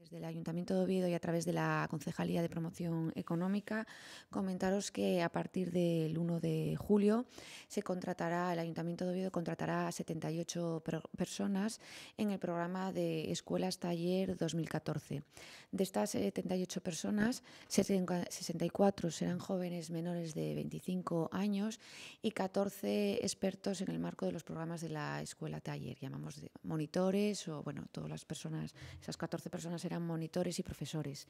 Desde el Ayuntamiento de Oviedo y a través de la Concejalía de Promoción Económica, comentaros que a partir del 1 de julio se contratará, el Ayuntamiento de Oviedo contratará a 78 personas en el programa de Escuelas Taller 2014. De estas 78 personas, 64 serán jóvenes menores de 25 años y 14 expertos en el marco de los programas de la Escuela Taller. Llamamos monitores o, bueno, todas las personas, esas 14 personas eran monitores y profesores.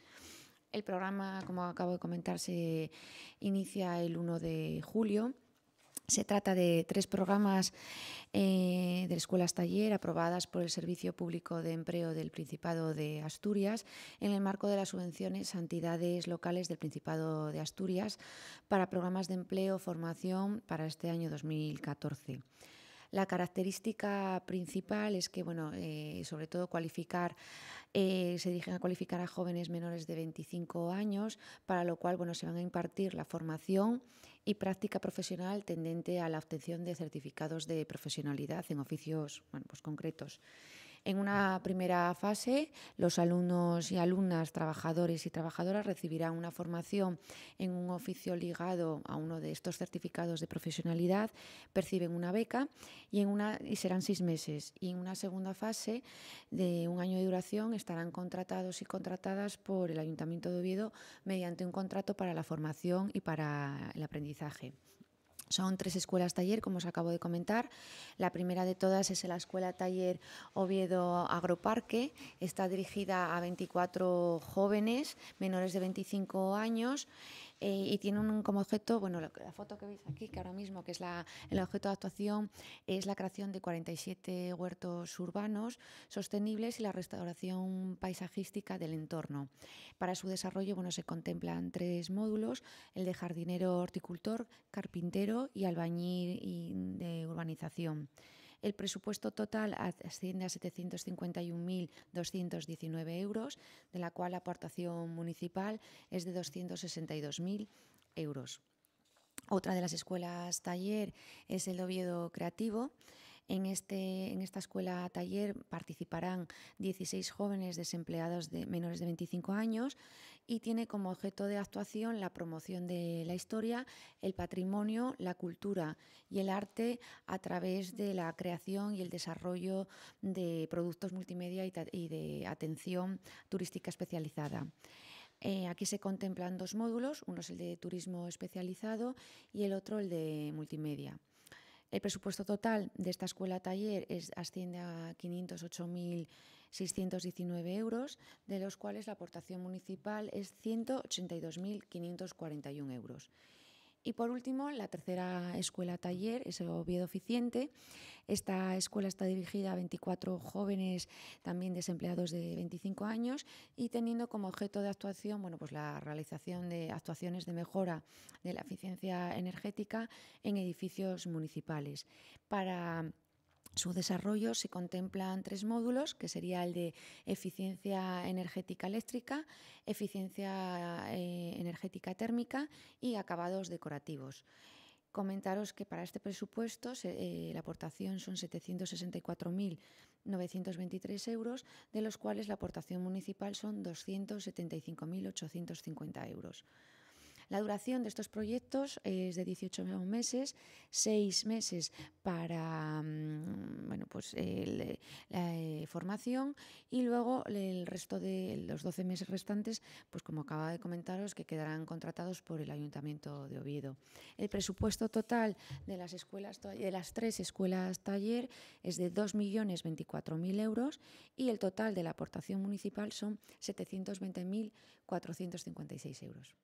El programa, como acabo de comentar, se inicia el 1 de julio. Se trata de tres programas eh, de escuelas taller aprobadas por el Servicio Público de Empleo del Principado de Asturias en el marco de las subvenciones a entidades locales del Principado de Asturias para programas de empleo, formación para este año 2014. La característica principal es que, bueno, eh, sobre todo cualificar, eh, se dirigen a cualificar a jóvenes menores de 25 años, para lo cual, bueno, se van a impartir la formación y práctica profesional tendente a la obtención de certificados de profesionalidad en oficios, pues concretos. En una primera fase, los alumnos y alumnas, trabajadores y trabajadoras recibirán una formación en un oficio ligado a uno de estos certificados de profesionalidad, perciben una beca y, serán seis meses. Y en una segunda fase de un año de duración estarán contratados y contratadas por el Ayuntamiento de Oviedo mediante un contrato para la formación y para el aprendizaje. Son tres escuelas taller, como os acabo de comentar. La primera de todas es la Escuela Taller Oviedo Agroparque. Está dirigida a 24 jóvenes menores de 25 años eh, y tiene un, como objeto, bueno, la foto que veis aquí, que ahora mismo, que es el objeto de actuación, es la creación de 47 huertos urbanos sostenibles y la restauración paisajística del entorno. Para su desarrollo, bueno, se contemplan tres módulos, el de jardinero horticultor, carpintero y albañil y de urbanización. El presupuesto total asciende a 751.219 euros, de la cual la aportación municipal es de 262.000 euros. Otra de las escuelas taller es el Oviedo Creativo. Este, en, esta escuela taller participarán 16 jóvenes desempleados de menores de 25 años y tiene como objeto de actuación la promoción de la historia, el patrimonio, la cultura y el arte a través de la creación y el desarrollo de productos multimedia y, de atención turística especializada. Eh, aquí se contemplan dos módulos, uno es el de turismo especializado y el otro el de multimedia. El presupuesto total de esta escuela-taller es, asciende a 508.619 euros, de los cuales la aportación municipal es 182.541 euros. Y por último, la tercera escuela taller es el Oviedo Eficiente. Esta escuela está dirigida a 24 jóvenes también desempleados de 25 años y teniendo como objeto de actuación bueno, pues la realización de actuaciones de mejora de la eficiencia energética en edificios municipales. Para su desarrollo se contemplan tres módulos, que sería el de eficiencia energética eléctrica, eficiencia eh, energética térmica y acabados decorativos. Comentaros que para este presupuesto eh, la aportación son 764.923 euros, de los cuales la aportación municipal son 275.850 euros. La duración de estos proyectos es de 18 meses, 6 meses para mm, bueno, pues, la eh, formación y luego el resto de los 12 meses restantes, pues como acaba de comentaros, que quedarán contratados por el Ayuntamiento de Oviedo. El presupuesto total de las, escuelas, de las tres escuelas taller es de 2.024.000 euros y el total de la aportación municipal son 720.456 euros.